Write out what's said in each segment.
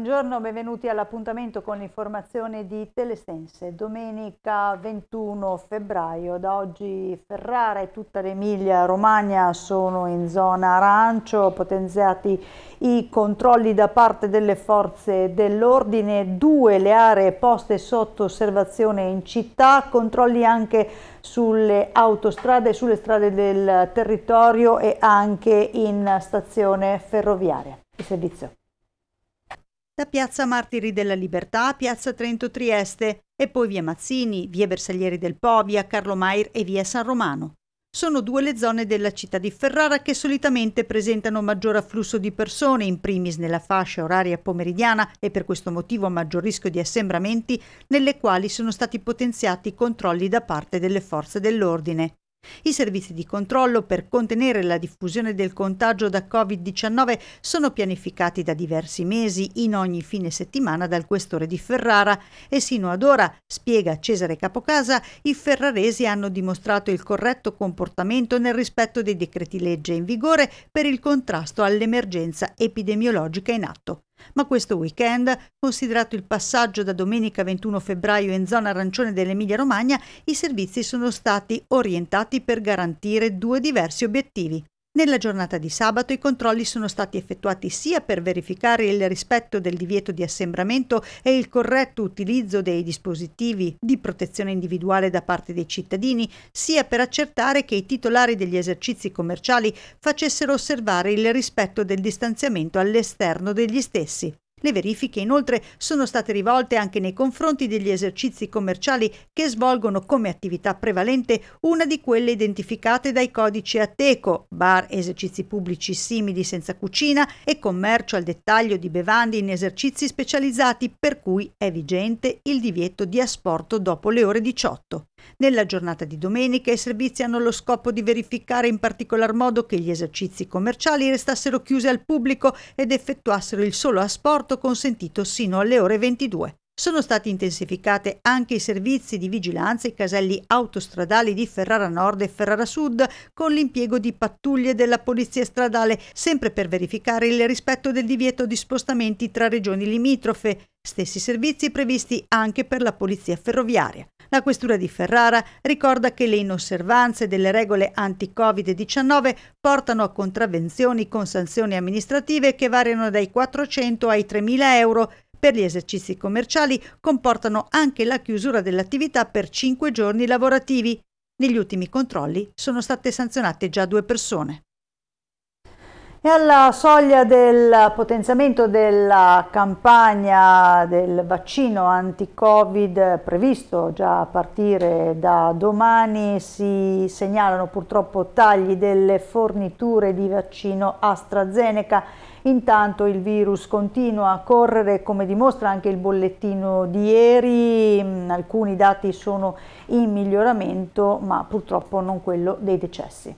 Buongiorno, benvenuti all'appuntamento con l'informazione di Telesense. Domenica 21 febbraio, da oggi Ferrara e tutta l'Emilia Romagna sono in zona arancio, potenziati i controlli da parte delle forze dell'ordine, due le aree poste sotto osservazione in città, controlli anche sulle autostrade, sulle strade del territorio e anche in stazione ferroviaria. Il servizio da Piazza Martiri della Libertà a Piazza Trento Trieste e poi via Mazzini, via Bersaglieri del Po, via Carlo Mair e via San Romano. Sono due le zone della città di Ferrara che solitamente presentano maggior afflusso di persone, in primis nella fascia oraria pomeridiana e per questo motivo maggior rischio di assembramenti, nelle quali sono stati potenziati i controlli da parte delle forze dell'ordine. I servizi di controllo per contenere la diffusione del contagio da Covid-19 sono pianificati da diversi mesi in ogni fine settimana dal questore di Ferrara e sino ad ora, spiega Cesare Capocasa, i ferraresi hanno dimostrato il corretto comportamento nel rispetto dei decreti legge in vigore per il contrasto all'emergenza epidemiologica in atto. Ma questo weekend, considerato il passaggio da domenica 21 febbraio in zona arancione dell'Emilia Romagna, i servizi sono stati orientati per garantire due diversi obiettivi. Nella giornata di sabato i controlli sono stati effettuati sia per verificare il rispetto del divieto di assembramento e il corretto utilizzo dei dispositivi di protezione individuale da parte dei cittadini, sia per accertare che i titolari degli esercizi commerciali facessero osservare il rispetto del distanziamento all'esterno degli stessi. Le verifiche inoltre sono state rivolte anche nei confronti degli esercizi commerciali che svolgono come attività prevalente una di quelle identificate dai codici Ateco, bar, esercizi pubblici simili senza cucina e commercio al dettaglio di bevande in esercizi specializzati per cui è vigente il divieto di asporto dopo le ore 18. Nella giornata di domenica i servizi hanno lo scopo di verificare in particolar modo che gli esercizi commerciali restassero chiusi al pubblico ed effettuassero il solo asporto consentito sino alle ore 22. Sono stati intensificate anche i servizi di vigilanza e i caselli autostradali di Ferrara Nord e Ferrara Sud con l'impiego di pattuglie della Polizia Stradale, sempre per verificare il rispetto del divieto di spostamenti tra regioni limitrofe, stessi servizi previsti anche per la Polizia Ferroviaria. La Questura di Ferrara ricorda che le inosservanze delle regole anti-Covid-19 portano a contravvenzioni con sanzioni amministrative che variano dai 400 ai 3.000 euro per gli esercizi commerciali comportano anche la chiusura dell'attività per 5 giorni lavorativi. Negli ultimi controlli sono state sanzionate già due persone. E alla soglia del potenziamento della campagna del vaccino anti-Covid previsto già a partire da domani si segnalano purtroppo tagli delle forniture di vaccino AstraZeneca. Intanto il virus continua a correre come dimostra anche il bollettino di ieri, mm, alcuni dati sono in miglioramento ma purtroppo non quello dei decessi.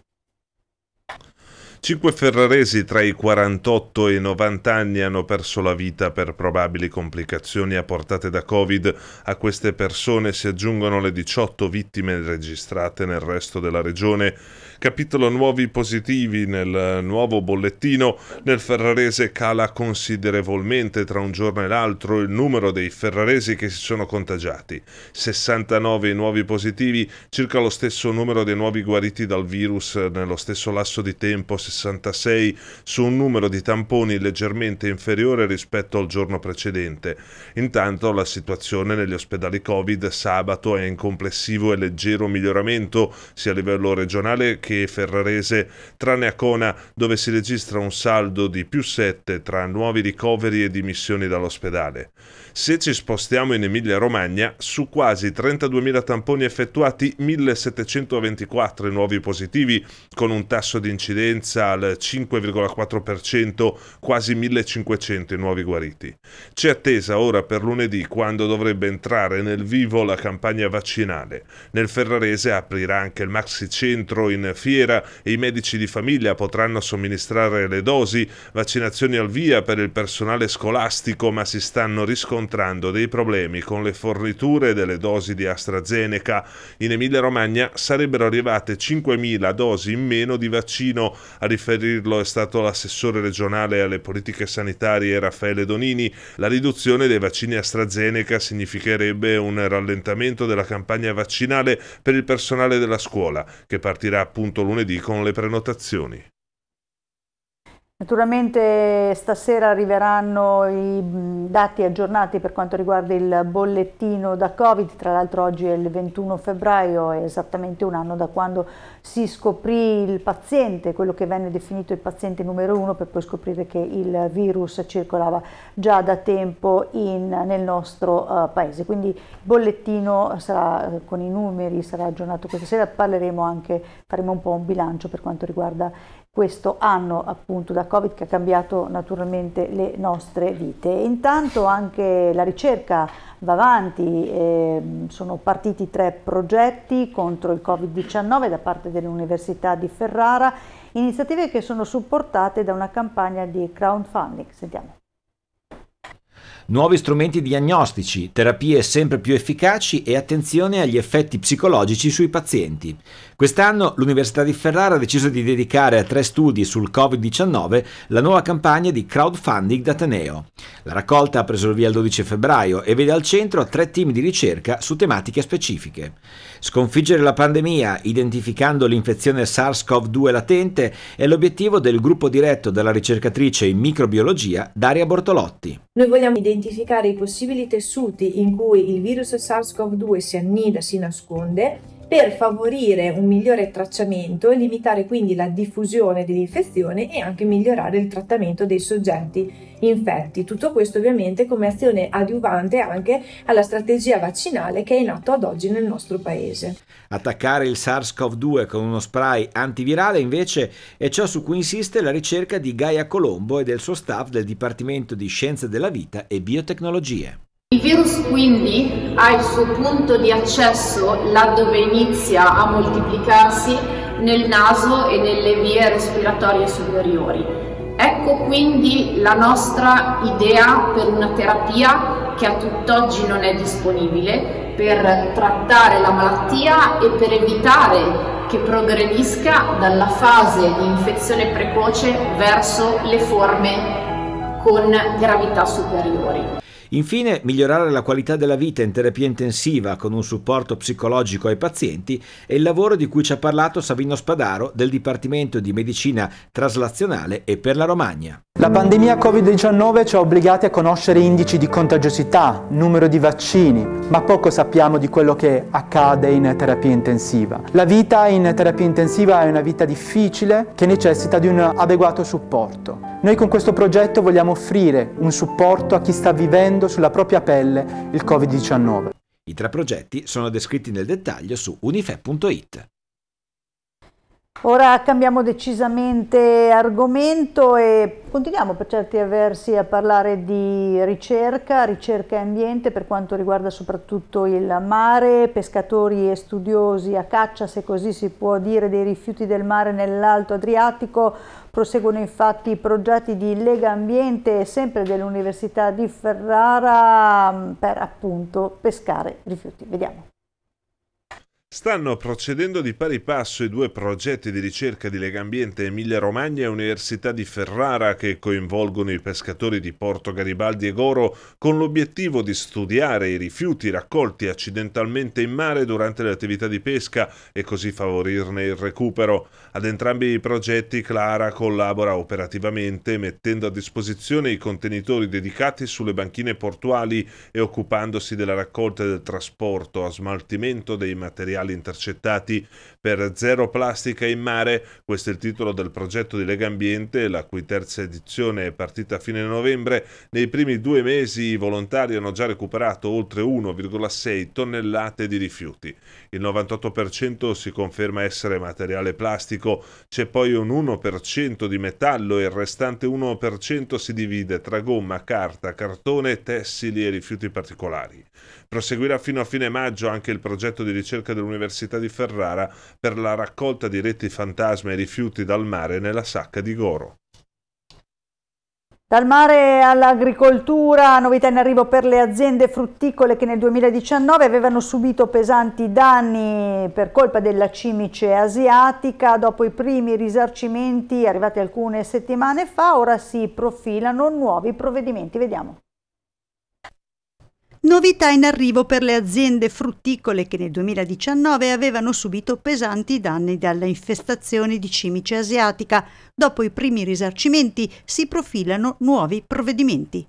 Cinque ferraresi tra i 48 e i 90 anni hanno perso la vita per probabili complicazioni apportate da Covid. A queste persone si aggiungono le 18 vittime registrate nel resto della regione. Capitolo nuovi positivi nel nuovo bollettino. Nel ferrarese cala considerevolmente tra un giorno e l'altro il numero dei ferraresi che si sono contagiati. 69 nuovi positivi, circa lo stesso numero dei nuovi guariti dal virus nello stesso lasso di tempo, 66 su un numero di tamponi leggermente inferiore rispetto al giorno precedente. Intanto la situazione negli ospedali Covid sabato è in complessivo e leggero miglioramento sia a livello regionale che ferrarese, tranne a Cona dove si registra un saldo di più 7 tra nuovi ricoveri e dimissioni dall'ospedale. Se ci spostiamo in Emilia-Romagna, su quasi 32.000 tamponi effettuati, 1.724 nuovi positivi, con un tasso di incidenza al 5,4%, quasi 1500 i nuovi guariti. C'è attesa ora per lunedì quando dovrebbe entrare nel vivo la campagna vaccinale. Nel Ferrarese aprirà anche il maxi centro in fiera e i medici di famiglia potranno somministrare le dosi, vaccinazioni al via per il personale scolastico, ma si stanno riscontrando dei problemi con le forniture delle dosi di AstraZeneca. In Emilia Romagna sarebbero arrivate 5.000 dosi in meno di vaccino a riferirlo è stato l'assessore regionale alle politiche sanitarie Raffaele Donini, la riduzione dei vaccini AstraZeneca significherebbe un rallentamento della campagna vaccinale per il personale della scuola, che partirà appunto lunedì con le prenotazioni. Naturalmente stasera arriveranno i dati aggiornati per quanto riguarda il bollettino da Covid, tra l'altro oggi è il 21 febbraio, è esattamente un anno da quando si scoprì il paziente, quello che venne definito il paziente numero uno, per poi scoprire che il virus circolava già da tempo in, nel nostro uh, paese. Quindi il bollettino sarà, eh, con i numeri sarà aggiornato questa sera, parleremo anche, faremo un po' un bilancio per quanto riguarda questo anno appunto da Covid Covid che ha cambiato naturalmente le nostre vite. Intanto anche la ricerca va avanti, eh, sono partiti tre progetti contro il Covid-19 da parte dell'Università di Ferrara, iniziative che sono supportate da una campagna di crowdfunding. Sentiamo nuovi strumenti diagnostici, terapie sempre più efficaci e attenzione agli effetti psicologici sui pazienti. Quest'anno l'Università di Ferrara ha deciso di dedicare a tre studi sul Covid-19 la nuova campagna di crowdfunding d'Ateneo. La raccolta ha preso il via il 12 febbraio e vede al centro tre team di ricerca su tematiche specifiche. Sconfiggere la pandemia identificando l'infezione SARS-CoV-2 latente è l'obiettivo del gruppo diretto dalla ricercatrice in microbiologia Daria Bortolotti. Noi vogliamo identificare i possibili tessuti in cui il virus SARS-CoV-2 si annida, si nasconde per favorire un migliore tracciamento, limitare quindi la diffusione dell'infezione e anche migliorare il trattamento dei soggetti infetti. Tutto questo ovviamente come azione adiuvante anche alla strategia vaccinale che è in atto ad oggi nel nostro paese. Attaccare il SARS-CoV-2 con uno spray antivirale invece è ciò su cui insiste la ricerca di Gaia Colombo e del suo staff del Dipartimento di Scienze della Vita e Biotecnologie. Il virus quindi ha il suo punto di accesso laddove inizia a moltiplicarsi nel naso e nelle vie respiratorie superiori. Ecco quindi la nostra idea per una terapia che a tutt'oggi non è disponibile per trattare la malattia e per evitare che progredisca dalla fase di infezione precoce verso le forme con gravità superiori. Infine, migliorare la qualità della vita in terapia intensiva con un supporto psicologico ai pazienti è il lavoro di cui ci ha parlato Savino Spadaro del Dipartimento di Medicina Traslazionale e per la Romagna. La pandemia Covid-19 ci ha obbligati a conoscere indici di contagiosità, numero di vaccini, ma poco sappiamo di quello che accade in terapia intensiva. La vita in terapia intensiva è una vita difficile che necessita di un adeguato supporto. Noi con questo progetto vogliamo offrire un supporto a chi sta vivendo sulla propria pelle il Covid-19. I tre progetti sono descritti nel dettaglio su unife.it. Ora cambiamo decisamente argomento e continuiamo per certi versi a parlare di ricerca, ricerca e ambiente per quanto riguarda soprattutto il mare, pescatori e studiosi a caccia, se così si può dire, dei rifiuti del mare nell'Alto Adriatico. Proseguono infatti i progetti di Lega Ambiente, sempre dell'Università di Ferrara, per appunto pescare rifiuti. Vediamo. Stanno procedendo di pari passo i due progetti di ricerca di Legambiente Emilia Romagna e Università di Ferrara che coinvolgono i pescatori di Porto Garibaldi e Goro con l'obiettivo di studiare i rifiuti raccolti accidentalmente in mare durante le attività di pesca e così favorirne il recupero. Ad entrambi i progetti Clara collabora operativamente mettendo a disposizione i contenitori dedicati sulle banchine portuali e occupandosi della raccolta e del trasporto a smaltimento dei materiali fiscali intercettati per zero plastica in mare. Questo è il titolo del progetto di Lega Ambiente, la cui terza edizione è partita a fine novembre. Nei primi due mesi i volontari hanno già recuperato oltre 1,6 tonnellate di rifiuti. Il 98% si conferma essere materiale plastico, c'è poi un 1% di metallo e il restante 1% si divide tra gomma, carta, cartone, tessili e rifiuti particolari. Proseguirà fino a fine maggio anche il progetto di ricerca dell'Università di Ferrara per la raccolta di reti fantasma e rifiuti dal mare nella sacca di Goro. Dal mare all'agricoltura, novità in arrivo per le aziende frutticole che nel 2019 avevano subito pesanti danni per colpa della cimice asiatica. Dopo i primi risarcimenti arrivati alcune settimane fa, ora si profilano nuovi provvedimenti. Vediamo. Novità in arrivo per le aziende frutticole che nel 2019 avevano subito pesanti danni dalla infestazione di cimice asiatica. Dopo i primi risarcimenti si profilano nuovi provvedimenti.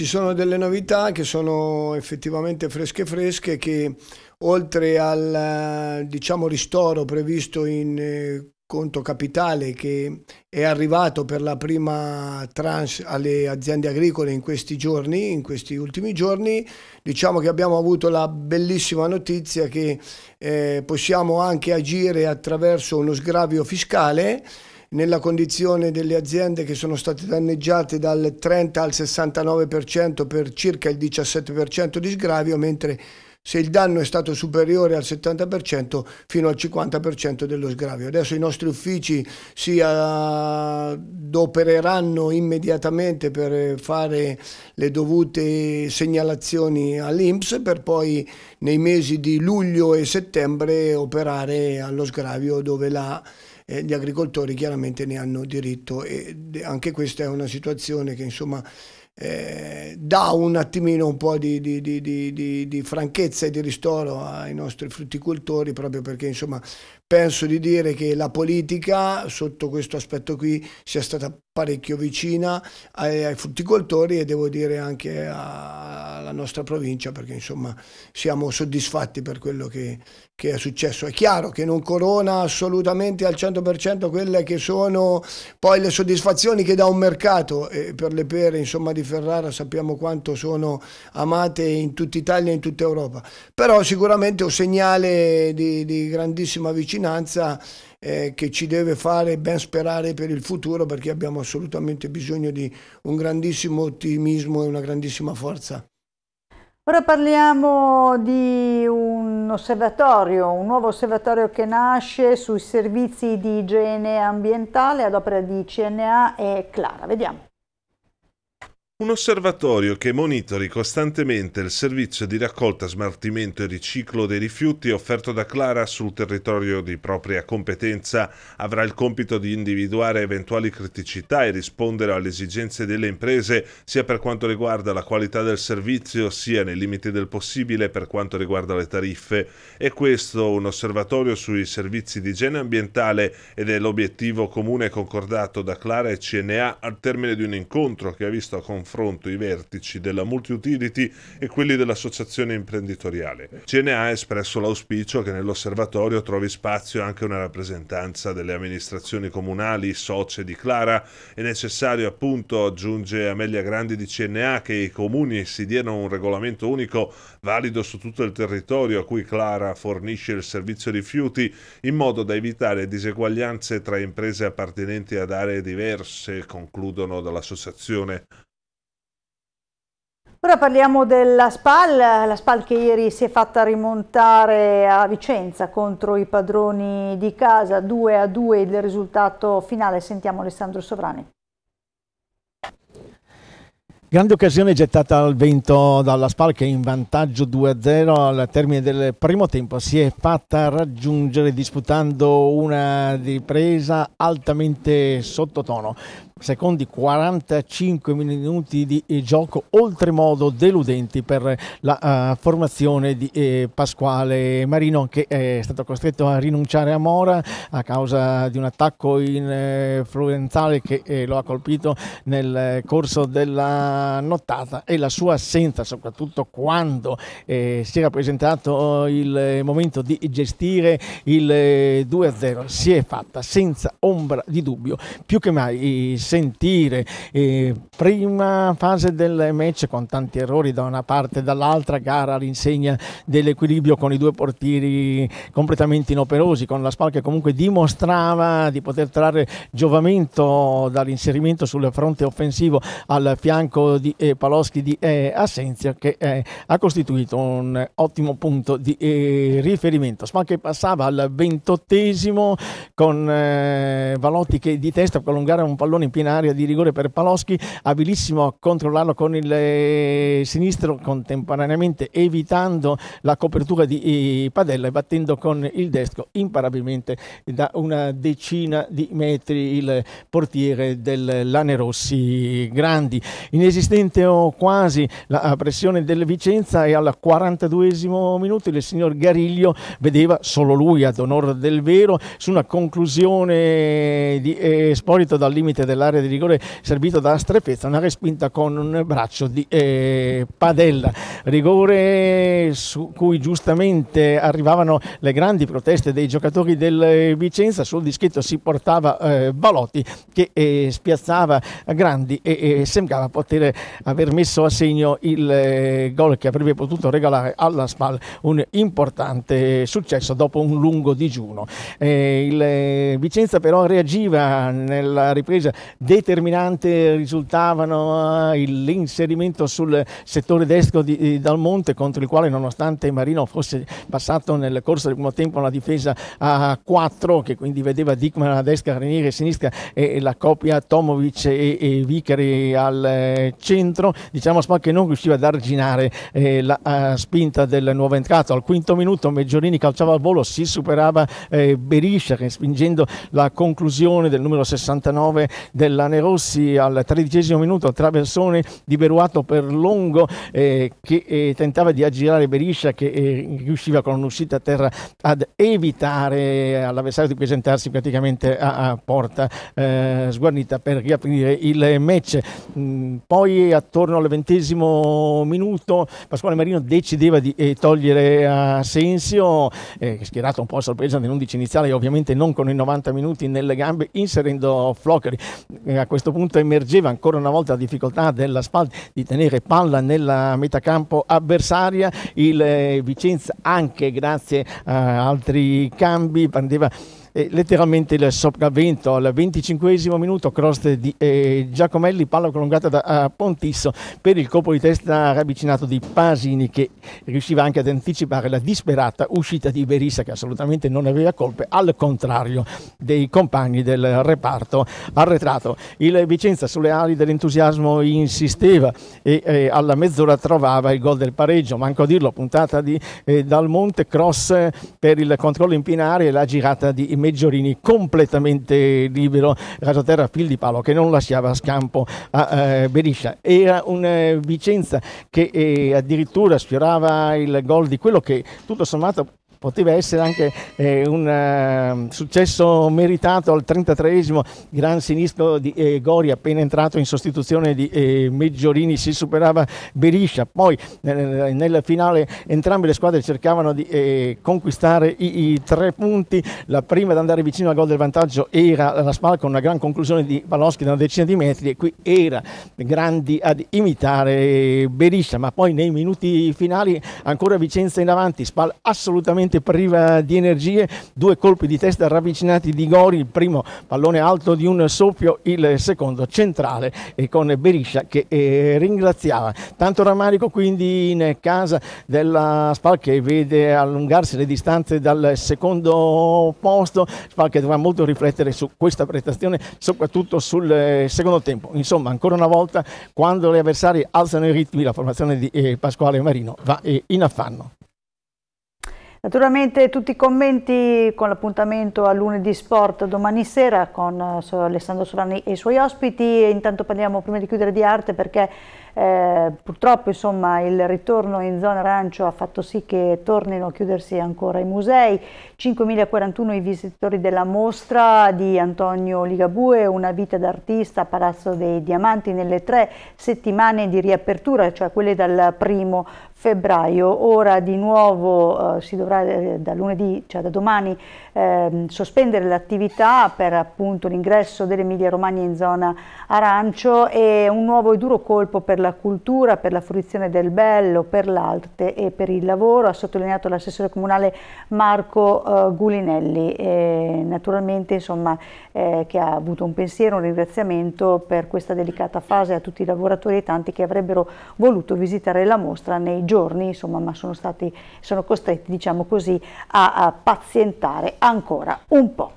Ci sono delle novità che sono effettivamente fresche fresche che oltre al diciamo, ristoro previsto in eh, conto capitale che è arrivato per la prima tranche alle aziende agricole in questi giorni, in questi ultimi giorni, diciamo che abbiamo avuto la bellissima notizia che eh, possiamo anche agire attraverso uno sgravio fiscale nella condizione delle aziende che sono state danneggiate dal 30 al 69% per circa il 17% di sgravio, mentre se il danno è stato superiore al 70% fino al 50% dello sgravio. Adesso i nostri uffici si eh, adopereranno immediatamente per fare le dovute segnalazioni all'Inps per poi nei mesi di luglio e settembre operare allo sgravio dove la eh, gli agricoltori chiaramente ne hanno diritto e anche questa è una situazione che insomma eh, dà un attimino un po' di, di, di, di, franchezza e di ristoro ai nostri frutticoltori proprio perché insomma penso di dire che la politica sotto questo aspetto qui sia stata parecchio vicina ai, ai, frutticoltori e devo dire anche alla nostra provincia perché insomma siamo soddisfatti per quello che, che, è successo. È chiaro che non corona assolutamente al 100% quelle che sono poi le soddisfazioni che dà un mercato e per le pere insomma di Ferrara sappiamo quanto sono amate in tutta Italia e in tutta Europa, però sicuramente un segnale di, di grandissima vicinanza eh, che ci deve fare ben sperare per il futuro perché abbiamo assolutamente bisogno di un grandissimo ottimismo e una grandissima forza. Ora parliamo di un osservatorio, un nuovo osservatorio che nasce sui servizi di igiene ambientale ad opera di CNA e Clara. Vediamo. Un osservatorio che monitori costantemente il servizio di raccolta, smaltimento e riciclo dei rifiuti offerto da Clara sul territorio di propria competenza avrà il compito di individuare eventuali criticità e rispondere alle esigenze delle imprese sia per quanto riguarda la qualità del servizio sia nei limiti del possibile per quanto riguarda le tariffe. E questo un osservatorio sui servizi di igiene ambientale ed è l'obiettivo comune concordato da Clara e CNA al termine di un incontro che ha visto con confronto i vertici della multi-utility e quelli dell'associazione imprenditoriale. CNA ha espresso l'auspicio che nell'osservatorio trovi spazio anche una rappresentanza delle amministrazioni comunali socie di Clara. È necessario appunto, aggiunge Amelia Grandi di CNA, che i comuni si diano un regolamento unico valido su tutto il territorio a cui Clara fornisce il servizio rifiuti in modo da evitare diseguaglianze tra imprese appartenenti ad aree diverse, concludono dall'associazione. Ora parliamo della SPAL, la SPAL che ieri si è fatta rimontare a Vicenza contro i padroni di casa, 2 a 2 il risultato finale, sentiamo Alessandro Sovrani. Grande occasione gettata al vento dalla Spal che in vantaggio 2-0 al termine del primo tempo si è fatta raggiungere disputando una ripresa altamente sottotono. Secondi 45 minuti di eh, gioco oltremodo deludenti per la uh, formazione di eh, Pasquale Marino che è stato costretto a rinunciare a Mora a causa di un attacco in eh, Florenzale che eh, lo ha colpito nel corso della nottata e la sua assenza soprattutto quando eh, si era presentato il momento di gestire il 2-0 si è fatta senza ombra di dubbio più che mai sentire. Eh, prima fase del match con tanti errori da una parte e dall'altra, gara all'insegna dell'equilibrio con i due portieri completamente inoperosi, con la Spal che comunque dimostrava di poter trarre giovamento dall'inserimento sul fronte offensivo al fianco di eh, Paloschi di eh, Assenzio che eh, ha costituito un ottimo punto di eh, riferimento. Spal che passava al ventottesimo con eh, Valotti che di testa allungare un pallone colpo in aria di rigore per Paloschi, abilissimo a controllarlo con il eh, sinistro contemporaneamente evitando la copertura di eh, Padella e battendo con il destro imparabilmente da una decina di metri il portiere del Lanerossi Grandi. Inesistente o quasi la pressione del Vicenza e al 42esimo minuto il signor Gariglio vedeva solo lui ad onore del vero su una conclusione di Esporito eh, dal limite della dell'area di rigore servito da Strepezza, una respinta con un braccio di eh, Padella, rigore su cui giustamente arrivavano le grandi proteste dei giocatori del eh, Vicenza, sul dischetto si portava eh, Balotti che eh, spiazzava Grandi e, e eh, sembrava poter aver messo a segno il eh, gol che avrebbe potuto regalare alla SPAL un importante successo dopo un lungo digiuno. Eh, il Vicenza però reagiva nella ripresa determinante risultavano eh, l'inserimento sul settore destro di, eh, di Monte contro il quale nonostante Marino fosse passato nel corso del primo tempo una difesa a 4 che quindi vedeva Dickman a destra, Ranieri a sinistra e, la coppia Tomovic e, e Vicari al eh, centro, diciamo Spal che non riusciva ad arginare eh, la uh, spinta del nuovo entrato. Al quinto minuto Meggiorini calciava al volo, si superava eh, Beriscia che spingendo la conclusione del numero 69 del della Nerossi al tredicesimo minuto, traversone di Beruato per Longo eh, che eh, tentava di aggirare Beriscia che eh, riusciva con un'uscita a terra ad evitare all'avversario di presentarsi praticamente a, a porta eh, sguarnita per riaprire il match. Mm, poi attorno al ventesimo minuto Pasquale Marino decideva di eh, togliere a Sensio, eh, schierato un po' a sorpresa nell'undici iniziale ovviamente non con i 90 minuti nelle gambe inserendo Floccari a questo punto emergeva ancora una volta la difficoltà della Spal di tenere palla nella metacampo avversaria, il eh, Vicenza anche grazie eh, a altri cambi prendeva letteralmente il sopravvento al 25 minuto cross di eh, Giacomelli palla prolungata da a eh, Pontisso per il colpo di testa ravvicinato di Pasini che riusciva anche ad anticipare la disperata uscita di Berissa che assolutamente non aveva colpe al contrario dei compagni del reparto arretrato il Vicenza sulle ali dell'entusiasmo insisteva e eh, alla mezz'ora trovava il gol del pareggio manco a dirlo puntata di eh, Dalmonte cross per il controllo in piena e la girata di Meggiorini completamente libero, Casaterra fil di palo che non lasciava scampo a eh, Beriscia. Era un Vicenza che eh, addirittura sfiorava il gol di quello che tutto sommato poteva essere anche eh, un uh, successo meritato al 33esimo gran sinistro di eh, Gori appena entrato in sostituzione di eh, Meggiorini si superava Beriscia poi nella finale entrambe le squadre cercavano di eh, conquistare i, i, tre punti la prima ad andare vicino al gol del vantaggio era la Spal con una gran conclusione di Paloschi da una decina di metri e qui era grandi ad imitare Beriscia ma poi nei minuti finali ancora Vicenza in avanti Spal assolutamente totalmente priva di energie, due colpi di testa ravvicinati di Gori, il primo pallone alto di un soffio, il secondo centrale e con Beriscia che eh, ringraziava. Tanto rammarico quindi in casa della Spal che vede allungarsi le distanze dal secondo posto, Spal che dovrà molto riflettere su questa prestazione, soprattutto sul eh, secondo tempo. Insomma, ancora una volta, quando le avversarie alzano i ritmi, la formazione di eh, Pasquale Marino va eh, in affanno. Naturalmente tutti i commenti con l'appuntamento a lunedì sport domani sera con eh, Alessandro Solani e i suoi ospiti intanto parliamo prima di chiudere di arte perché eh, purtroppo insomma, il ritorno in zona arancio ha fatto sì che tornino a chiudersi ancora i musei, 5.041 i visitatori della mostra di Antonio Ligabue, una vita d'artista a Palazzo dei Diamanti nelle tre settimane di riapertura, cioè quelle dal primo febbraio. Ora di nuovo eh, si dovrà eh, da lunedì, cioè da domani, eh, sospendere l'attività per appunto l'ingresso dell'Emilia Romagna in zona arancio e un nuovo e duro colpo per la cultura, per la fruizione del bello, per l'arte e per il lavoro, ha sottolineato l'assessore comunale Marco eh, uh, Gulinelli, eh, naturalmente insomma, eh, che ha avuto un pensiero, un ringraziamento per questa delicata fase a tutti i lavoratori e tanti che avrebbero voluto visitare la mostra nei giorni, insomma, ma sono, stati, sono costretti diciamo così, a, a pazientare ancora un po'.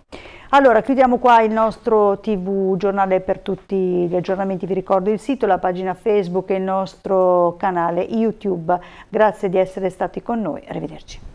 Allora, chiudiamo qua il nostro TV giornale per tutti gli aggiornamenti, vi ricordo il sito, la pagina Facebook e il nostro canale YouTube. Grazie di essere stati con noi, arrivederci.